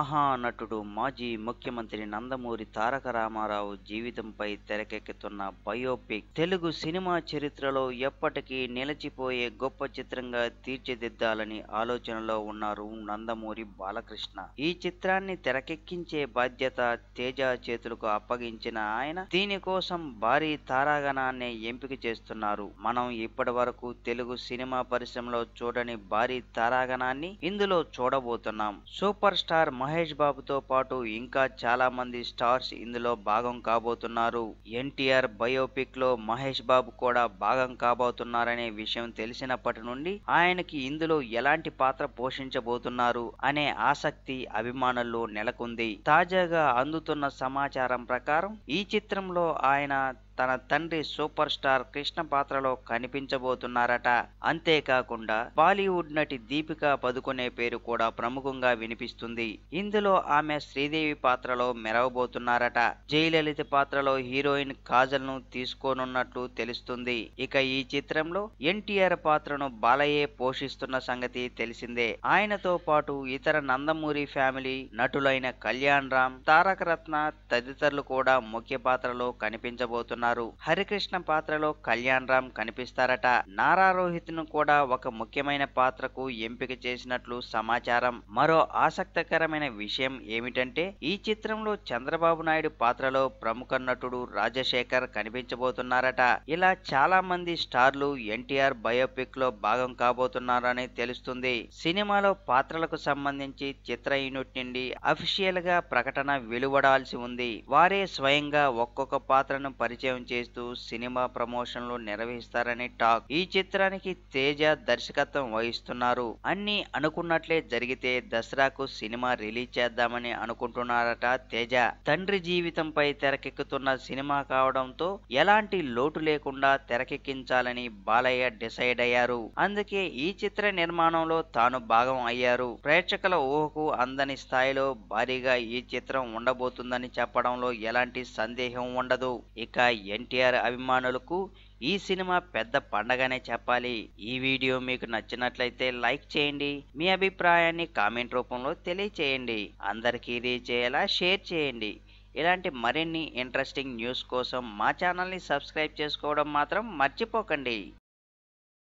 మహానటుడు మాజీ ముఖ్యమంత్రి నందమూరి తారక రామారావు జీవితంపై తెరకెక్కుతున్న బయోపిక్ తెలుగు సినిమా చరిత్రలో ఎప్పటికీ నిలిచిపోయే గొప్ప చిత్రంగా తీర్చిదిద్దాలని ఆలోచనలో ఉన్నారు నందమూరి బాలకృష్ణ ఈ చిత్రాన్ని తెరకెక్కించే బాధ్యత తేజ చేతులకు అప్పగించిన ఆయన దీనికోసం భారీ తారాగణాన్ని ఎంపిక చేస్తున్నారు మనం ఇప్పటి వరకు తెలుగు సినిమా పరిశ్రమలో చూడని భారీ తారాగణాన్ని ఇందులో చూడబోతున్నాం సూపర్ స్టార్ మహి మహేష్ బాబుతో పాటు ఇంకా చాలా మంది స్టార్స్ ఇందులో భాగం కాబోతున్నారు ఎన్టీఆర్ బయోపిక్ లో మహేష్ బాబు కూడా భాగం కాబోతున్నారనే విషయం తెలిసినప్పటి నుండి ఆయనకి ఇందులో ఎలాంటి పాత్ర పోషించబోతున్నారు అనే ఆసక్తి అభిమానుల్లో నెలకొంది తాజాగా అందుతున్న సమాచారం ప్రకారం ఈ చిత్రంలో ఆయన తన తండ్రి సూపర్ స్టార్ కృష్ణ పాత్రలో కనిపించబోతున్నారట అంతేకాకుండా బాలీవుడ్ నటి దీపిక పదుకునే పేరు కూడా ప్రముఖంగా వినిపిస్తుంది ఇందులో ఆమె శ్రీదేవి పాత్రలో మెరవబోతున్నారట జయలలిత పాత్రలో హీరోయిన్ కాజల్ ను తీసుకోనున్నట్లు తెలుస్తుంది ఇక ఈ చిత్రంలో ఎన్టీఆర్ పాత్రను బాలయ్యే పోషిస్తున్న సంగతి తెలిసిందే ఆయనతో పాటు ఇతర నందమూరి ఫ్యామిలీ నటులైన కళ్యాణ్ రామ్ తారక రత్న తదితరులు కూడా ముఖ్య పాత్రలో కనిపించబోతున్నారు నటిస్తున్నారు హరికృష్ణ పాత్రలో కళ్యాణ్ రామ్ కనిపిస్తారట నారా రోహిత్ ను కూడా ఒక ముఖ్యమైన పాత్రకు ఎంపిక చేసినట్లు సమాచారం మరో ఆసక్తికరమైన విషయం ఏమిటంటే ఈ చిత్రంలో చంద్రబాబు నాయుడు పాత్రలో ప్రముఖ నటుడు రాజశేఖర్ కనిపించబోతున్నారట ఇలా చాలా మంది స్టార్లు ఎన్టీఆర్ బయోపిక్ లో భాగం కాబోతున్నారని తెలుస్తుంది సినిమాలో పాత్రలకు సంబంధించి చిత్ర యూనిట్ నుండి అఫీషియల్ గా ప్రకటన వెలువడాల్సి ఉంది వారే స్వయంగా ఒక్కొక్క పాత్రను పరిచయం పరిచయం చేస్తూ సినిమా ప్రమోషన్లు నిర్వహిస్తారని టాక్ ఈ చిత్రానికి తేజ దర్శకత్వం వహిస్తున్నారు అన్ని అనుకున్నట్లే జరిగితే దసరాకు సినిమా రిలీజ్ చేద్దామని అనుకుంటున్నారట తేజ తండ్రి జీవితంపై తెరకెక్కుతున్న సినిమా కావడంతో ఎలాంటి లోటు లేకుండా తెరకెక్కించాలని బాలయ్య డిసైడ్ అయ్యారు అందుకే ఈ చిత్ర నిర్మాణంలో తాను భాగం అయ్యారు ప్రేక్షకుల ఊహకు అందని స్థాయిలో భారీగా ఈ చిత్రం ఉండబోతుందని చెప్పడంలో ఎలాంటి సందేహం ఉండదు ఇక ఎన్టీఆర్ అభిమానులకు ఈ సినిమా పెద్ద పండగనే చెప్పాలి ఈ వీడియో మీకు నచ్చినట్లయితే లైక్ చేయండి మీ అభిప్రాయాన్ని కామెంట్ రూపంలో తెలియచేయండి అందరికీ రీచ్ అయ్యేలా షేర్ చేయండి ఇలాంటి మరిన్ని ఇంట్రెస్టింగ్ న్యూస్ కోసం మా ఛానల్ని సబ్స్క్రైబ్ చేసుకోవడం మాత్రం మర్చిపోకండి